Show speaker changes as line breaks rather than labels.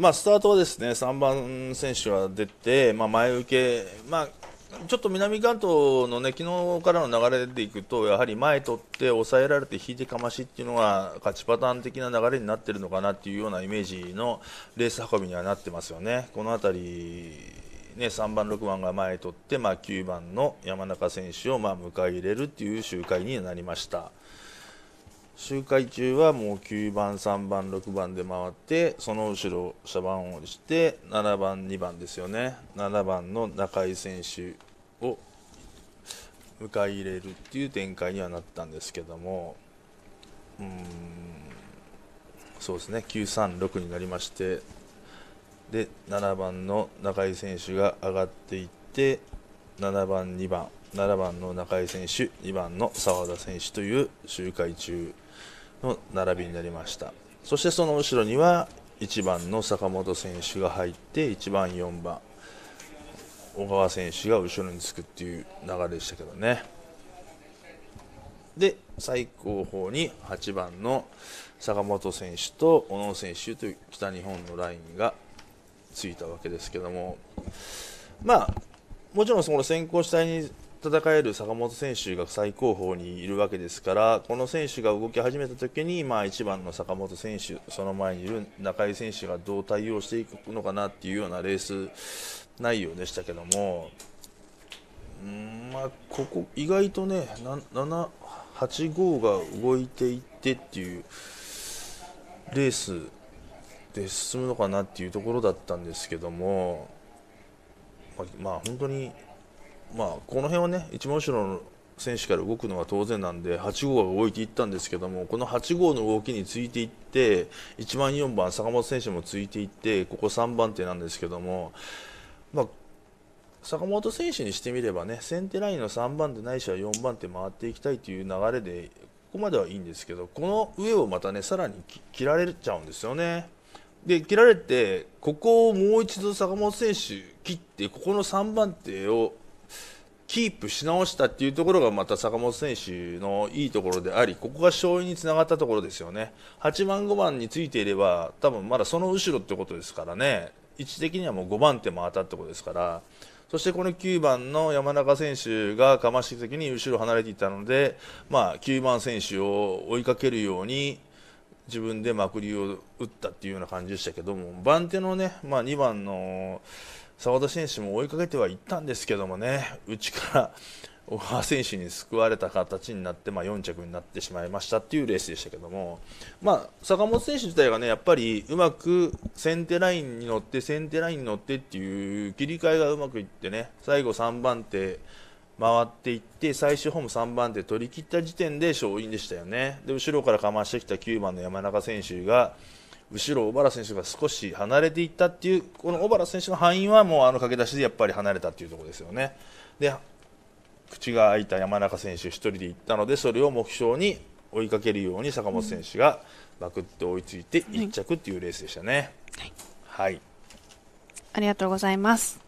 まあ、スタートはですね3番選手は出て、まあ、前受け、まあ、ちょっと南関東のね昨日からの流れでいくとやはり前取って抑えられて引いてかましっていうのが勝ちパターン的な流れになってるのかなっていうようなイメージのレース運びにはなってますよね。この辺りね、3番、6番が前取って、まあ、9番の山中選手をま迎え入れるという周回になりました。周回中はもう9番、3番、6番で回って、その後ろ、車番をして、7番、2番ですよね、7番の中井選手を迎え入れるっていう展開にはなったんですけども、うん、そうですね、9、3、6になりまして、で、7番の中井選手が上がっていって、7番、2番、7番の中井選手、2番の澤田選手という周回中の並びになりました。そしてその後ろには1番の坂本選手が入って1番、4番小川選手が後ろにつくっていう流れでしたけどね。で最後方に8番の坂本選手と小野選手という北日本のラインがついたわけですけどもまあもちろんその先行主体に戦える坂本選手が最高峰にいるわけですからこの選手が動き始めた時に、まあ、1番の坂本選手その前にいる中井選手がどう対応していくのかなっていうようなレース内容でしたけどもうんまあここ意外とね785が動いていってっていうレースで進むのかなっていうところだったんですけども。まあ、本当に、まあ、この辺はね一番後ろの選手から動くのは当然なんで8号が動いていったんですけどもこの8号の動きについていって1番、4番坂本選手もついていってここ3番手なんですけども、まあ、坂本選手にしてみればね先手ラインの3番手ないしは4番手回っていきたいという流れでここまではいいんですけどこの上をまたねさらに切られちゃうんですよね。で切られてここをもう一度坂本選手切ってここの3番手をキープし直したっていうところがまた坂本選手のいいところでありここが勝因につながったところですよね8番、5番についていれば多分まだその後ろってことですからね位置的にはもう5番手も当たってことですからそしてこの9番の山中選手がかまして的に後ろ離れていたので、まあ、9番選手を追いかけるように自分でまくりを打ったっていうような感じでしたけども番手のね、まあ、2番の澤田選手も追いかけてはいったんですけどもね内から小川選手に救われた形になって、まあ、4着になってしまいましたっていうレースでしたけども、まあ、坂本選手自体がねやっぱりうまく先手ラインに乗って先手ラインに乗ってっていう切り替えがうまくいってね最後3番手回っていって最終ホーム3番手取り切った時点で勝因でしたよねで後ろからかましてきた9番の山中選手が後ろ、小原選手が少し離れていったっていうこの小原選手の敗因はもうあの駆け出しでやっぱり離れたっていうところですよね。で口が開いた山中選手1人で行ったのでそれを目標に追いかけるように坂本選手がバクって追いついて1着っていうレースでしたね。はい、はい、ありがとうございます。